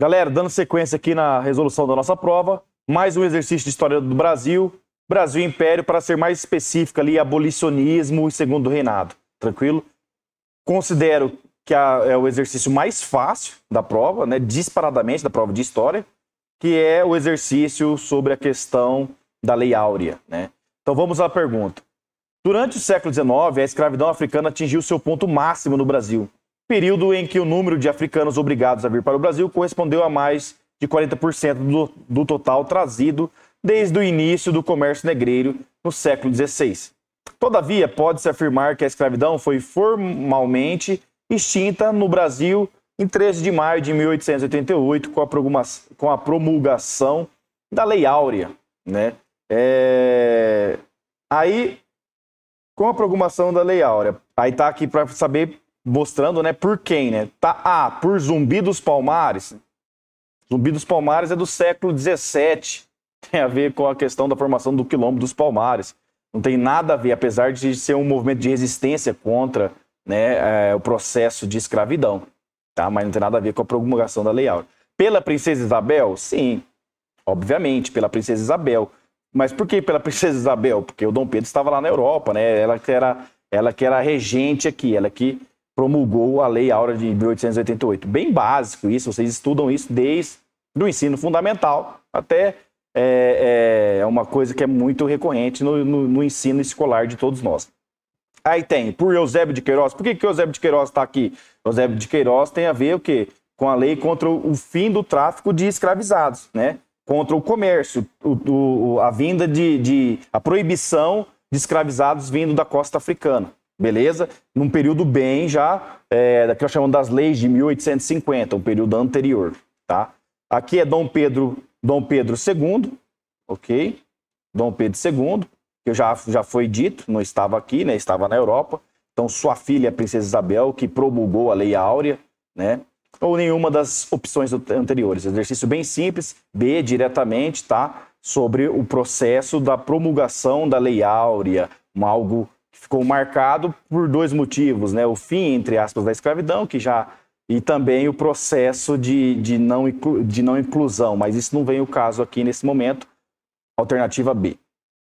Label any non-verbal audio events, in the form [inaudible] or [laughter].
Galera, dando sequência aqui na resolução da nossa prova, mais um exercício de história do Brasil, Brasil Império, para ser mais específico ali, abolicionismo e segundo reinado, tranquilo? Considero que a, é o exercício mais fácil da prova, né, disparadamente da prova de história, que é o exercício sobre a questão da Lei Áurea, né? Então vamos à pergunta. Durante o século XIX, a escravidão africana atingiu seu ponto máximo no Brasil, período em que o número de africanos obrigados a vir para o Brasil correspondeu a mais de 40% do, do total trazido desde o início do comércio negreiro no século XVI. Todavia, pode-se afirmar que a escravidão foi formalmente extinta no Brasil em 13 de maio de 1888, com a promulgação da Lei Áurea. Né? É... Aí, com a promulgação da Lei Áurea, aí tá aqui para saber mostrando, né, por quem, né? Tá, ah, por Zumbi dos Palmares. Zumbi dos Palmares é do século XVII. [laughs] Tem a ver com a questão da formação do Quilombo dos Palmares. Não tem nada a ver, apesar de ser um movimento de resistência contra né, é, o processo de escravidão. Tá? Mas não tem nada a ver com a promulgação da Lei Áurea. Pela Princesa Isabel? Sim, obviamente, pela Princesa Isabel. Mas por que pela [laughs] Princesa Isabel? Porque o Dom Pedro estava lá na Europa, né? Ela que era, ela que era regente aqui, ela que promulgou a Lei Áurea de 1888. Bem básico isso, vocês estudam isso desde do ensino fundamental até é, é, é uma coisa que é muito recorrente no, no, no, ensino escolar de todos nós. Aí tem, por Eusébio de Queiroz, por que, que Eusébio de Queiroz está aqui? Eusébio de Queiroz tem a ver o quê? Com a lei contra o fim do tráfico de escravizados, né? Contra o comércio, o, o, a vinda de, de. a proibição de escravizados vindo da costa africana beleza? Num período bem já, é, daquilo que chamamos das leis de 1850, um período anterior, tá? Aqui é Dom Pedro, Dom Pedro II, ok? Dom Pedro II, que já, já foi dito, não estava aqui, né? Estava na Europa. Então, sua filha, a princesa Isabel, que promulgou a Lei Áurea, né? Ou nenhuma das opções anteriores. Exercício bem simples, B, diretamente, tá? Sobre o processo da promulgação da Lei Áurea, um algo que ficou marcado por dois motivos, né? O fim, entre aspas, da escravidão, que já e também o processo de, de, não, de não inclusão, mas isso não vem o caso aqui nesse momento. Alternativa B.